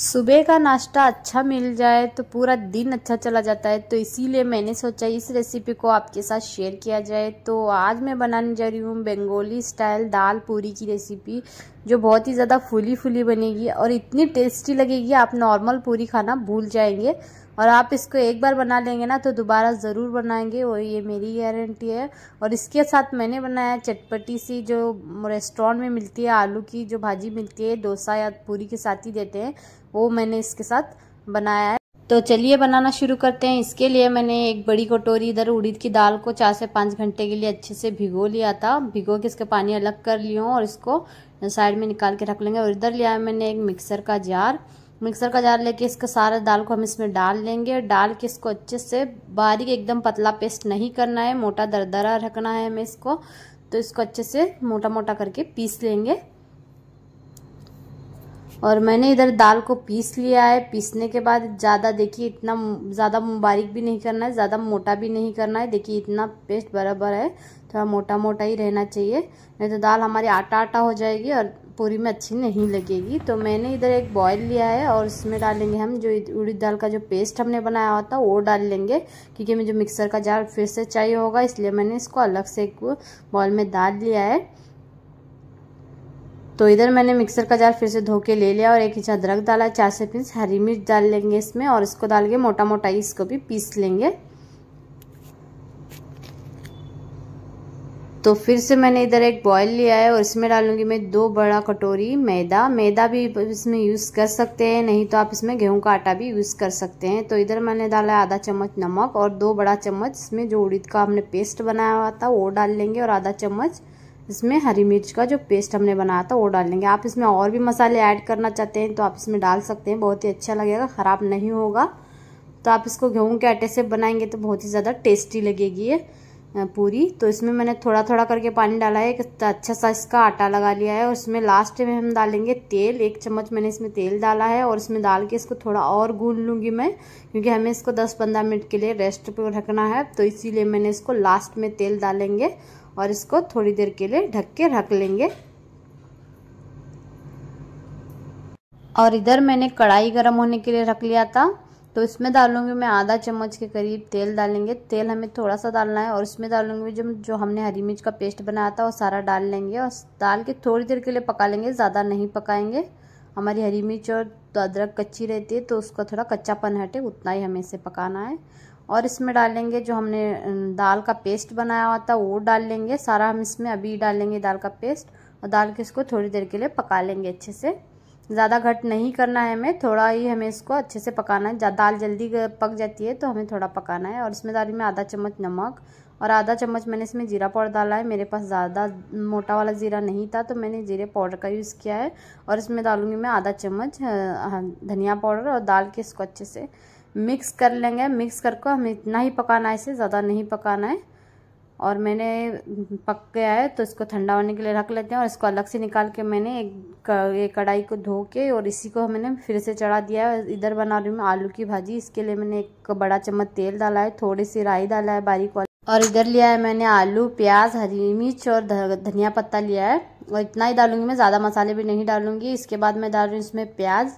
सुबह का नाश्ता अच्छा मिल जाए तो पूरा दिन अच्छा चला जाता है तो इसीलिए मैंने सोचा इस रेसिपी को आपके साथ शेयर किया जाए तो आज मैं बनाने जा रही हूँ बंगाली स्टाइल दाल पूरी की रेसिपी जो बहुत ही ज़्यादा फूली फूली बनेगी और इतनी टेस्टी लगेगी आप नॉर्मल पूरी खाना भूल जाएंगे और आप इसको एक बार बना लेंगे ना तो दोबारा ज़रूर बनाएंगे और ये मेरी गारंटी है और इसके साथ मैंने बनाया चटपटी सी जो रेस्टोरेंट में मिलती है आलू की जो भाजी मिलती है डोसा या पूरी के साथ ही देते हैं वो मैंने इसके साथ बनाया है तो चलिए बनाना शुरू करते हैं इसके लिए मैंने एक बड़ी कटोरी इधर उड़ीद की दाल को चार से पाँच घंटे के लिए अच्छे से भिगो लिया था भिगो के इसका पानी अलग कर लियो और इसको साइड में निकाल के रख लेंगे और इधर लिया है मैंने एक मिक्सर का जार मिक्सर का जार लेके इसका सारा दाल को हम इसमें डाल लेंगे डाल के इसको अच्छे से बारीक एकदम पतला पेस्ट नहीं करना है मोटा दरदरा रखना है हमें इसको तो इसको अच्छे से मोटा मोटा करके पीस लेंगे और मैंने इधर दाल को पीस लिया है पीसने के बाद ज़्यादा देखिए इतना ज़्यादा बारीक भी नहीं करना है ज़्यादा मोटा भी नहीं करना है देखिए इतना पेस्ट बराबर है थोड़ा मोटा मोटा ही रहना चाहिए नहीं तो दाल हमारी आटा आटा हो जाएगी और पूरी में अच्छी नहीं लगेगी तो मैंने इधर एक बॉयल लिया है और इसमें डालेंगे हम जो उड़ी दाल का जो पेस्ट हमने बनाया हुआ था वो डाल लेंगे क्योंकि मुझे मिक्सर का जार फिर से चाहिए होगा इसलिए मैंने इसको अलग से एक बॉयल में डाल लिया है तो इधर मैंने मिक्सर का जार फिर से धो के ले लिया और एक इंच अदरक डाला चार से पीस हरी मिर्च डाल लेंगे इसमें और इसको डाल के मोटा मोटा इसको भी पीस लेंगे तो फिर से मैंने इधर एक बॉयल लिया है और इसमें डालूंगी मैं दो बड़ा कटोरी मैदा मैदा भी इसमें यूज़ कर सकते हैं नहीं तो आप इसमें गेहूं का आटा भी यूज़ कर सकते हैं तो इधर मैंने डाला है आधा चम्मच नमक और दो बड़ा चम्मच इसमें जो उड़ीद का हमने पेस्ट बनाया हुआ था वो डाल लेंगे और आधा चम्मच इसमें हरी मिर्च का जो पेस्ट हमने बनाया था वो डाल लेंगे आप इसमें और भी मसाले ऐड करना चाहते हैं तो आप इसमें डाल सकते हैं बहुत ही अच्छा लगेगा ख़राब नहीं होगा तो आप इसको गेहूँ के आटे से बनाएंगे तो बहुत ही ज़्यादा टेस्टी लगेगी ये पूरी तो इसमें मैंने थोड़ा थोड़ा करके पानी डाला है एक अच्छा सा इसका आटा लगा लिया है और इसमें लास्ट में हम डालेंगे तेल एक चम्मच मैंने इसमें तेल डाला है और इसमें डाल के इसको थोड़ा और गून लूँगी मैं क्योंकि हमें इसको 10-15 मिनट के लिए रेस्ट पर रखना है तो इसीलिए मैंने इसको लास्ट में तेल डालेंगे और इसको थोड़ी देर के लिए ढक के रख लेंगे और इधर मैंने कढ़ाई गर्म होने के लिए रख लिया था तो इसमें डालूंगी मैं आधा चम्मच के करीब तेल डालेंगे तेल हमें थोड़ा सा डालना है और इसमें डालूंगी जो जो हमने हरी मिर्च का पेस्ट बनाया था वो सारा डाल लेंगे और डाल के थोड़ी देर के लिए पका लेंगे ज़्यादा नहीं पकाएंगे हमारी हरी मिर्च और तो अदरक कच्ची रहती है तो उसका थोड़ा कच्चापन हटे उतना ही हमें इसे पकाना है और इसमें डालेंगे जो हमने दाल का पेस्ट बनाया हुआ था वो डाल लेंगे सारा हम इसमें अभी डालेंगे दाल का पेस्ट और दाल के इसको थोड़ी देर के लिए पका लेंगे अच्छे से ज़्यादा घट नहीं करना है हमें थोड़ा ही हमें इसको अच्छे से पकाना है दाल जल्दी पक जाती है तो हमें थोड़ा पकाना है और इसमें डाली मैं आधा चम्मच नमक और आधा चम्मच मैंने इसमें जीरा पाउडर डाला है मेरे पास ज़्यादा मोटा वाला जीरा नहीं था तो मैंने जीरे पाउडर का यूज़ किया है और इसमें डालूंगी मैं आधा चम्मच हाँ, धनिया पाउडर और डाल के इसको अच्छे से मिक्स कर लेंगे मिक्स करके हमें इतना ही पकाना है इसे ज़्यादा नहीं पकाना है और मैंने पक गया है तो इसको ठंडा होने के लिए रख लेते हैं और इसको अलग से निकाल के मैंने एक ये कढ़ाई को धो के और इसी को मैंने फिर से चढ़ा दिया है इधर बना रही हूँ आलू की भाजी इसके लिए मैंने एक बड़ा चम्मच तेल डाला है थोड़ी सी राई डाला है बारीक वाली और इधर लिया है मैंने आलू प्याज हरी मिर्च और धनिया पत्ता लिया है और इतना ही डालूंगी मैं ज़्यादा मसाले भी नहीं डालूंगी इसके बाद मैं डाल रही हूँ इसमें प्याज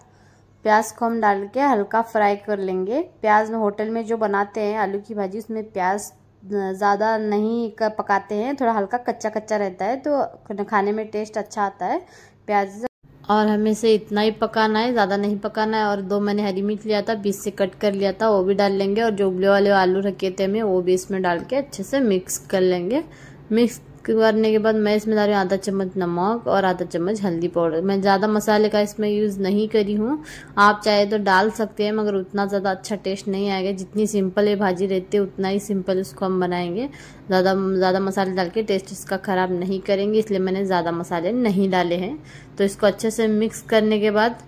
प्याज को हम डाल के हल्का फ्राई कर लेंगे प्याज में होटल में जो बनाते हैं आलू की भाजी उसमें प्याज ज़्यादा नहीं पकाते हैं थोड़ा हल्का कच्चा कच्चा रहता है तो खाने में टेस्ट अच्छा आता है प्याज और हमें से इतना ही पकाना है ज़्यादा नहीं पकाना है और दो मैंने हरी मिर्च लिया था बीस से कट कर लिया था वो भी डाल लेंगे और जो उबले वाले आलू रखे थे हमें वो भी इसमें डाल के अच्छे से मिक्स कर लेंगे मिक्स करने के बाद मैं इसमें डाल रही हूँ आधा चम्मच नमक और आधा चम्मच हल्दी पाउडर मैं ज़्यादा मसाले का इसमें यूज़ नहीं करी हूँ आप चाहे तो डाल सकते हैं मगर उतना ज़्यादा अच्छा टेस्ट नहीं आएगा जितनी सिंपल ये भाजी रहती है उतना ही सिंपल उसको हम बनाएंगे ज़्यादा ज़्यादा मसाले डाल के टेस्ट इसका ख़राब नहीं करेंगे इसलिए मैंने ज़्यादा मसाले नहीं डाले हैं तो इसको अच्छे से मिक्स करने के बाद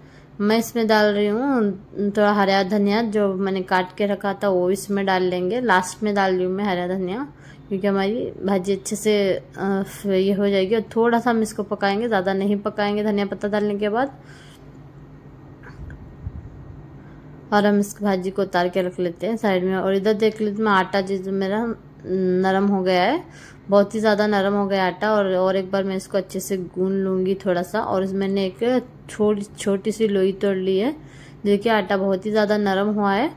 मैं इसमें डाल रही हूँ थोड़ा हरा धनिया जो मैंने काट के रखा था वो इसमें डाल लेंगे लास्ट में डाल रही हूँ मैं हरा धनिया क्योंकि हमारी भाजी अच्छे से ये हो जाएगी और थोड़ा सा हम इसको पकाएंगे ज़्यादा नहीं पकाएंगे धनिया पत्ता डालने के बाद और हम इस भाजी को उतार के रख लेते हैं साइड में और इधर देख लेते हैं आटा जिस मेरा नरम हो गया है बहुत ही ज़्यादा नरम हो गया आटा और और एक बार मैं इसको अच्छे से गून लूँगी थोड़ा सा और मैंने एक छोटी छोटी सी लोई तोड़ ली है देखिए आटा बहुत ही ज़्यादा नरम हुआ है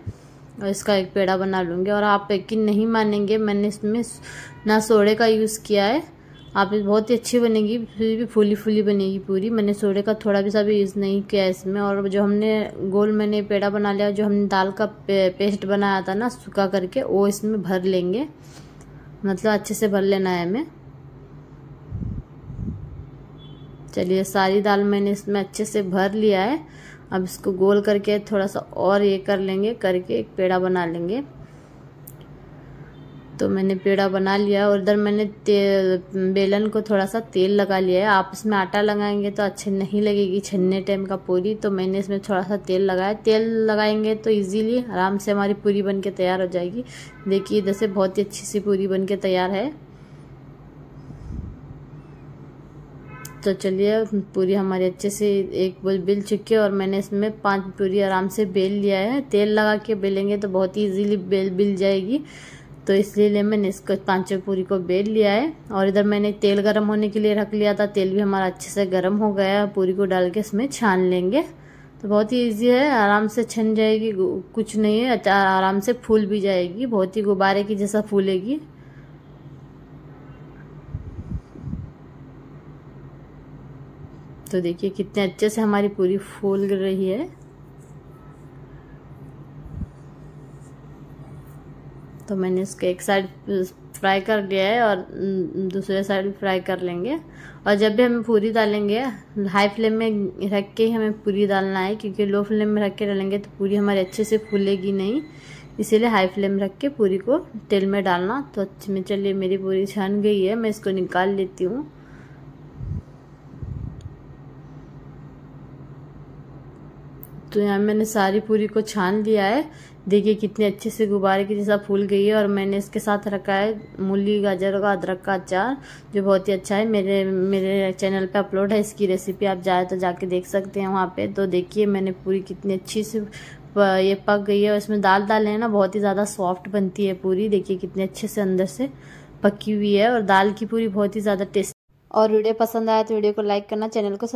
और इसका एक पेड़ा बना लूँगी और आप यकीन नहीं मानेंगे मैंने इसमें ना सोडे का यूज़ किया है आप बहुत ही अच्छी बनेगी फिर भी फूली फूली बनेगी पूरी मैंने सोडे का थोड़ा भी सा भी यूज़ नहीं किया इसमें और जो हमने गोल मैंने पेड़ा बना लिया जो हमने दाल का पे, पेस्ट बनाया था ना सूखा करके वो इसमें भर लेंगे मतलब अच्छे से भर लेना है हमें चलिए सारी दाल मैंने इसमें अच्छे से भर लिया है अब इसको गोल करके थोड़ा सा और ये कर लेंगे करके एक पेड़ा बना लेंगे तो मैंने पेड़ा बना लिया और इधर मैंने बेलन को थोड़ा सा तेल लगा लिया है आप इसमें आटा लगाएंगे तो अच्छे नहीं लगेगी छन्ने टाइम का पूरी तो मैंने इसमें थोड़ा सा तेल लगाया तेल लगाएंगे तो इजीली आराम से हमारी पूरी बन के तैयार हो जाएगी देखिए से बहुत ही अच्छी सी पूरी बन के तैयार है तो चलिए पूरी हमारी अच्छे से एक बोल बिल चुकी है और मैंने इसमें पांच पूरी आराम से बेल लिया है तेल लगा के बेलेंगे तो बहुत ही इजीली बेल बिल जाएगी तो इसलिए मैंने इसको पाँचों पूरी को बेल लिया है और इधर मैंने तेल गर्म होने के लिए रख लिया था तेल भी हमारा अच्छे से गर्म हो गया है पूरी को डाल के इसमें छान लेंगे तो बहुत ही ईजी है आराम से छन जाएगी कुछ नहीं है आराम से फूल भी जाएगी बहुत ही गुब्बारे की जैसा फूलेगी दोस्तों देखिए कितने अच्छे से हमारी पूरी फूल रही है तो मैंने इसको एक साइड फ्राई कर लिया है और दूसरे साइड फ्राई कर लेंगे और जब भी हमें पूरी डालेंगे हाई फ्लेम में रख के ही हमें पूरी डालना है क्योंकि लो फ्लेम में रख के डालेंगे तो पूरी हमारी अच्छे से फूलेगी नहीं इसीलिए हाई फ्लेम रख के पूरी को तेल में डालना तो अच्छे में चलिए मेरी पूरी छन गई है मैं इसको निकाल लेती हूँ तो यहाँ मैंने सारी पूरी को छान लिया है देखिए कितने अच्छे से गुब्बारे की जैसा फूल गई है और मैंने इसके साथ रखा है मूली गाजर का अदरक का अचार जो बहुत ही अच्छा है मेरे मेरे चैनल पे अपलोड है इसकी रेसिपी आप जाए तो जाके देख सकते हैं वहाँ पे तो देखिए मैंने पूरी कितनी अच्छी से ये पक गई है और इसमें दाल दाल है ना बहुत ही ज़्यादा सॉफ्ट बनती है पूरी देखिए कितने अच्छे से अंदर से पकी हुई है और दाल की पूरी बहुत ही ज़्यादा टेस्ट और वीडियो पसंद आया तो वीडियो को लाइक करना चैनल को